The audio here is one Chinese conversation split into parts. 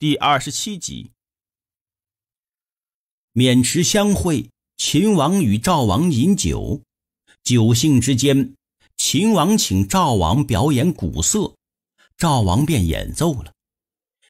第二十七集，渑池相会，秦王与赵王饮酒，酒兴之间，秦王请赵王表演鼓瑟，赵王便演奏了。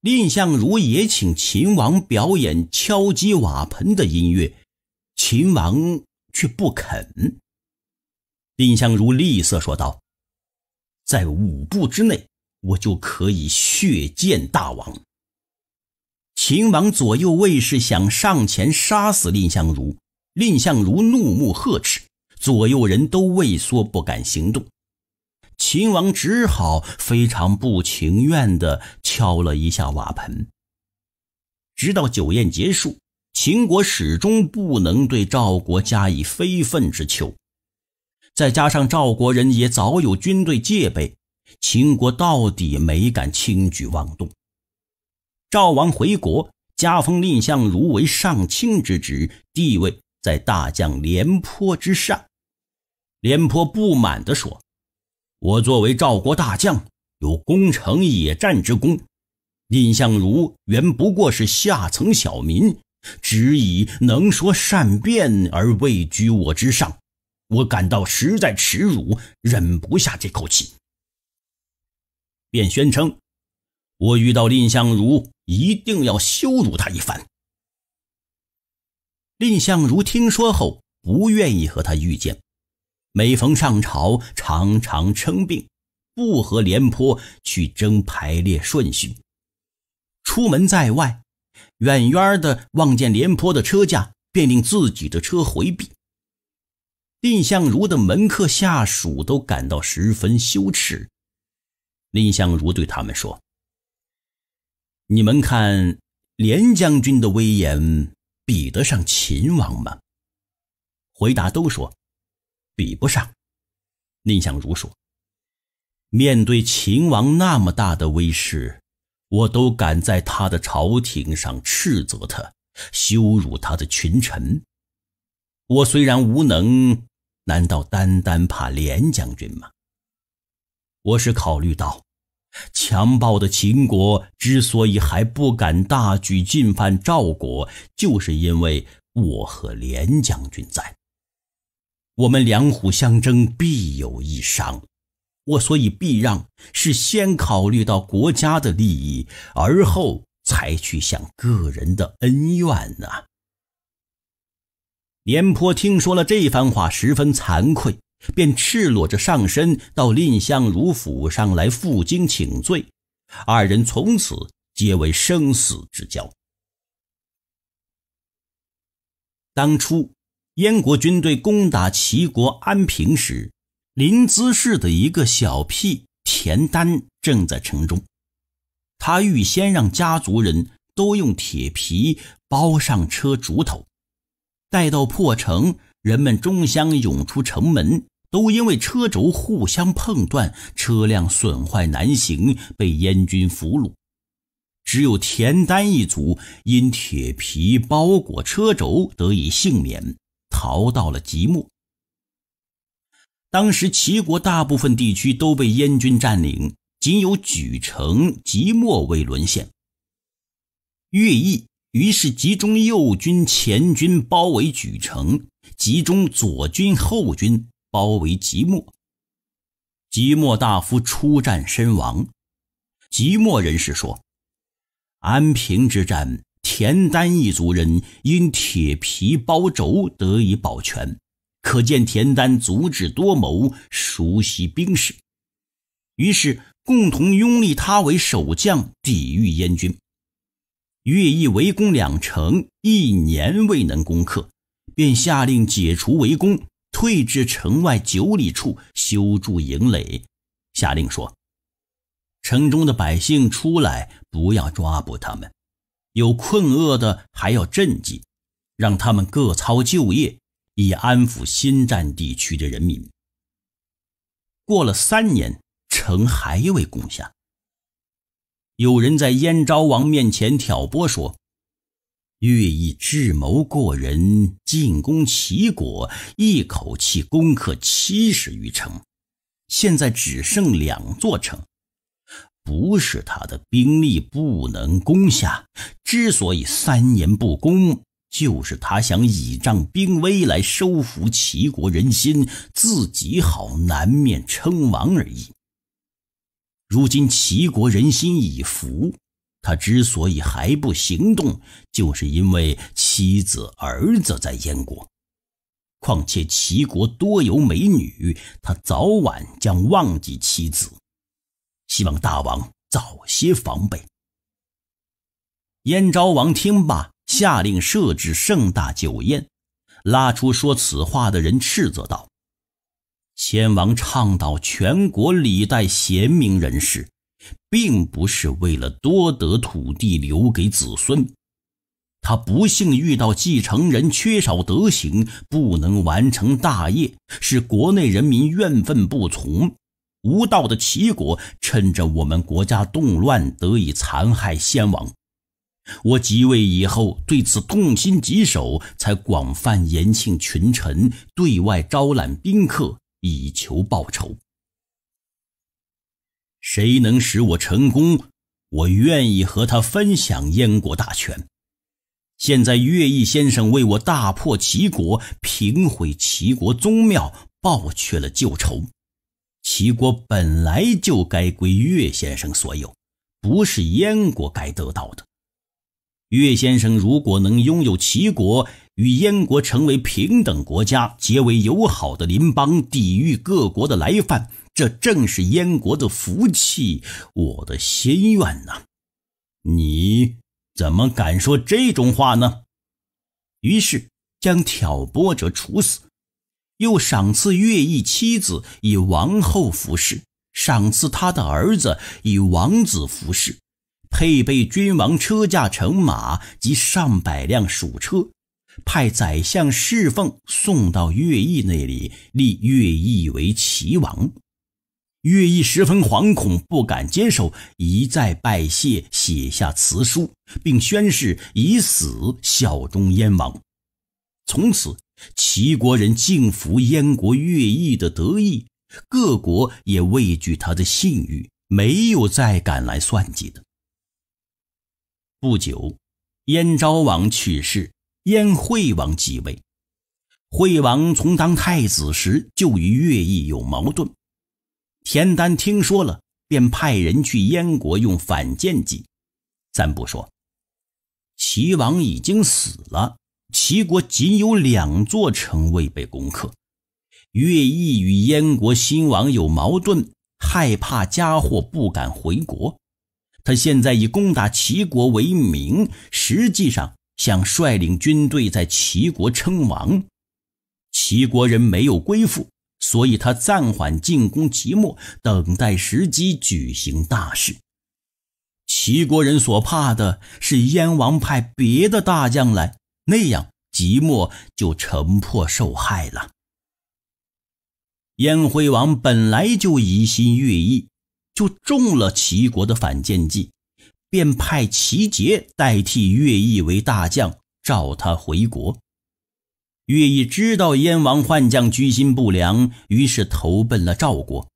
蔺相如也请秦王表演敲击瓦盆的音乐，秦王却不肯。蔺相如厉色说道：“在五步之内，我就可以血溅大王。”秦王左右卫士想上前杀死蔺相如，蔺相如怒目呵斥，左右人都畏缩不敢行动。秦王只好非常不情愿地敲了一下瓦盆。直到酒宴结束，秦国始终不能对赵国加以非分之求，再加上赵国人也早有军队戒备，秦国到底没敢轻举妄动。赵王回国，加封蔺相如为上卿之职，地位在大将廉颇之上。廉颇不满地说：“我作为赵国大将，有攻城野战之功；蔺相如原不过是下层小民，只以能说善辩而位居我之上，我感到实在耻辱，忍不下这口气，便宣称：我遇到蔺相如。”一定要羞辱他一番。蔺相如听说后，不愿意和他遇见，每逢上朝，常常称病，不和廉颇去争排列顺序。出门在外，远远的望见廉颇的车驾，便令自己的车回避。蔺相如的门客下属都感到十分羞耻。蔺相如对他们说。你们看，廉将军的威严比得上秦王吗？回答都说比不上。蔺相如说：“面对秦王那么大的威势，我都敢在他的朝廷上斥责他、羞辱他的群臣。我虽然无能，难道单单怕廉将军吗？我是考虑到。”强暴的秦国之所以还不敢大举进犯赵国，就是因为我和廉将军在。我们两虎相争，必有一伤。我所以避让，是先考虑到国家的利益，而后才去想个人的恩怨呢。廉颇听说了这番话，十分惭愧。便赤裸着上身到蔺相如府上来负荆请罪，二人从此结为生死之交。当初，燕国军队攻打齐国安平时，临淄市的一个小屁田丹正在城中，他预先让家族人都用铁皮包上车竹头，待到破城，人们争相涌出城门。都因为车轴互相碰断，车辆损坏难行，被燕军俘虏。只有田丹一族因铁皮包裹车轴得以幸免，逃到了即墨。当时齐国大部分地区都被燕军占领，仅有莒城、即墨未沦陷。乐毅于是集中右军前军包围莒城，集中左军后军。包围即墨，即墨大夫出战身亡。即墨人士说：“安平之战，田单一族人因铁皮包轴得以保全，可见田单足智多谋，熟悉兵事。”于是共同拥立他为守将，抵御燕军。乐毅围攻两城一年未能攻克，便下令解除围攻。退至城外九里处修筑营垒，下令说：“城中的百姓出来，不要抓捕他们；有困厄的，还要赈济，让他们各操旧业，以安抚新占地区的人民。”过了三年，城还未攻下。有人在燕昭王面前挑拨说。乐毅智谋过人，进攻齐国，一口气攻克七十余城，现在只剩两座城。不是他的兵力不能攻下，之所以三年不攻，就是他想倚仗兵威来收服齐国人心，自己好南面称王而已。如今齐国人心已服。他之所以还不行动，就是因为妻子儿子在燕国。况且齐国多有美女，他早晚将忘记妻子。希望大王早些防备。燕昭王听罢，下令设置盛大酒宴，拉出说此话的人，斥责道：“先王倡导全国礼待贤明人士。”并不是为了多得土地留给子孙，他不幸遇到继承人缺少德行，不能完成大业，使国内人民怨愤不从。无道的齐国趁着我们国家动乱，得以残害先王。我即位以后，对此痛心疾首，才广泛延庆群臣，对外招揽宾客，以求报仇。谁能使我成功，我愿意和他分享燕国大权。现在乐毅先生为我大破齐国，平毁齐国宗庙，报却了旧仇。齐国本来就该归岳先生所有，不是燕国该得到的。岳先生如果能拥有齐国，与燕国成为平等国家，结为友好的邻邦，抵御各国的来犯。这正是燕国的福气，我的心愿呐！你怎么敢说这种话呢？于是将挑拨者处死，又赏赐乐毅妻子以王后服侍，赏赐他的儿子以王子服侍，配备君王车驾、乘马及上百辆属车，派宰相侍奉送到乐毅那里，立乐毅为齐王。乐毅十分惶恐，不敢坚守，一再拜谢，写下辞书，并宣誓以死效忠燕王。从此，齐国人敬服燕国乐毅的得意，各国也畏惧他的信誉，没有再敢来算计的。不久，燕昭王去世，燕惠王继位。惠王从当太子时就与乐毅有矛盾。田丹听说了，便派人去燕国用反间计。暂不说，齐王已经死了，齐国仅有两座城未被攻克。乐毅与燕国新王有矛盾，害怕家祸，不敢回国。他现在以攻打齐国为名，实际上想率领军队在齐国称王。齐国人没有归附。所以他暂缓进攻即墨，等待时机举行大事。齐国人所怕的是燕王派别的大将来，那样即墨就城破受害了。燕惠王本来就疑心乐毅，就中了齐国的反间计，便派齐杰代替乐毅为大将，召他回国。乐毅知道燕王换将居心不良，于是投奔了赵国。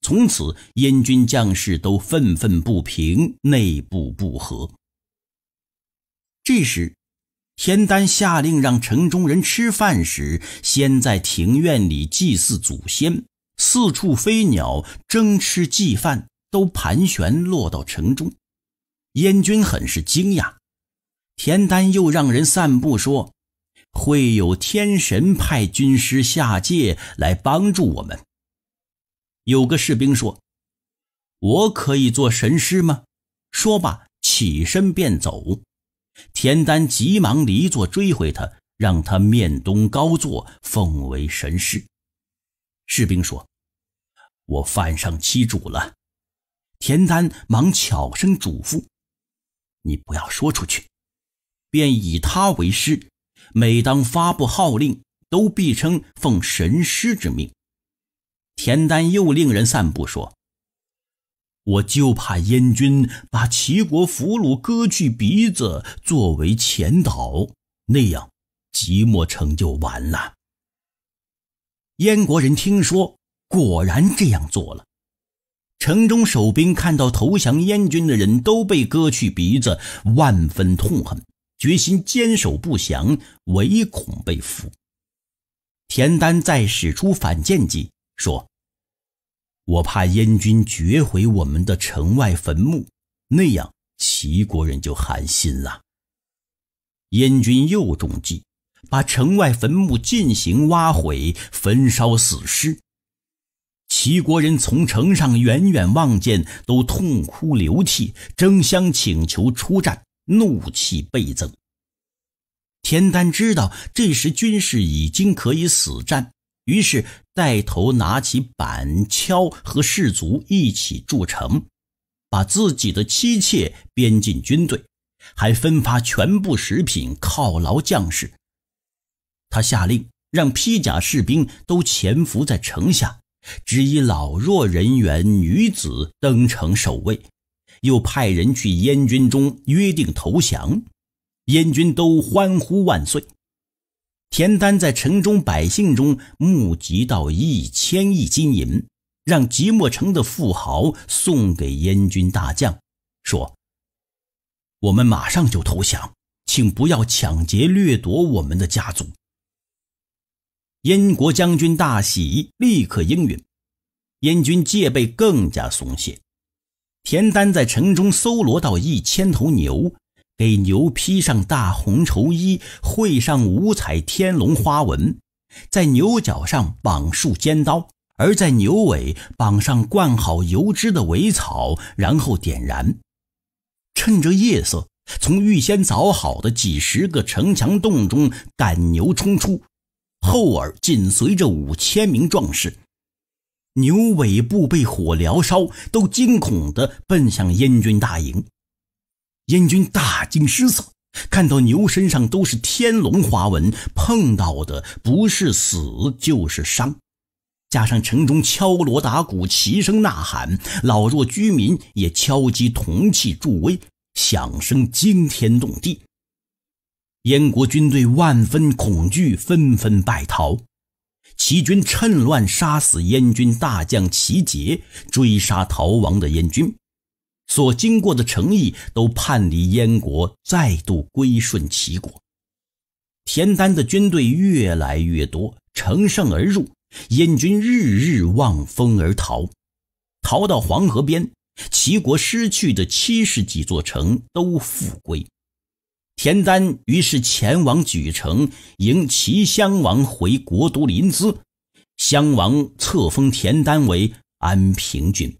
从此，燕军将士都愤愤不平，内部不和。这时，田丹下令让城中人吃饭时，先在庭院里祭祀祖先，四处飞鸟争吃祭饭，都盘旋落到城中。燕军很是惊讶。田丹又让人散布说。会有天神派军师下界来帮助我们。有个士兵说：“我可以做神师吗？”说罢，起身便走。田丹急忙离座追回他，让他面东高坐，奉为神师。士兵说：“我犯上欺主了。”田丹忙悄声嘱咐：“你不要说出去。”便以他为师。每当发布号令，都必称奉神师之命。田丹又令人散布说：“我就怕燕军把齐国俘虏割去鼻子作为前导，那样即墨城就完了。”燕国人听说，果然这样做了。城中守兵看到投降燕军的人都被割去鼻子，万分痛恨。决心坚守不降，唯恐被俘。田丹再使出反间计，说：“我怕燕军掘回我们的城外坟墓，那样齐国人就寒心了。”燕军又中计，把城外坟墓进行挖毁、焚烧死尸。齐国人从城上远远望见，都痛哭流涕，争相请求出战。怒气倍增，田丹知道这时军士已经可以死战，于是带头拿起板锹和士卒一起筑城，把自己的妻妾编进军队，还分发全部食品犒劳将士。他下令让披甲士兵都潜伏在城下，只以老弱人员、女子登城守卫。又派人去燕军中约定投降，燕军都欢呼万岁。田丹在城中百姓中募集到一千亿金银，让即墨城的富豪送给燕军大将，说：“我们马上就投降，请不要抢劫掠夺我们的家族。”燕国将军大喜，立刻应允，燕军戒备更加松懈。田丹在城中搜罗到一千头牛，给牛披上大红绸衣，绘上五彩天龙花纹，在牛角上绑束尖刀，而在牛尾绑上灌好油脂的苇草，然后点燃。趁着夜色，从预先凿好的几十个城墙洞中赶牛冲出，后耳紧随着五千名壮士。牛尾部被火燎烧，都惊恐地奔向燕军大营。燕军大惊失色，看到牛身上都是天龙花纹，碰到的不是死就是伤。加上城中敲锣打鼓，齐声呐喊，老弱居民也敲击铜器助威，响声惊天动地。燕国军队万分恐惧，纷纷败逃。齐军趁乱杀死燕军大将齐杰，追杀逃亡的燕军，所经过的城邑都叛离燕国，再度归顺齐国。田单的军队越来越多，乘胜而入，燕军日日望风而逃，逃到黄河边，齐国失去的七十几座城都复归。田丹于是前往莒城迎齐襄王回国都临淄，襄王册封田丹为安平郡。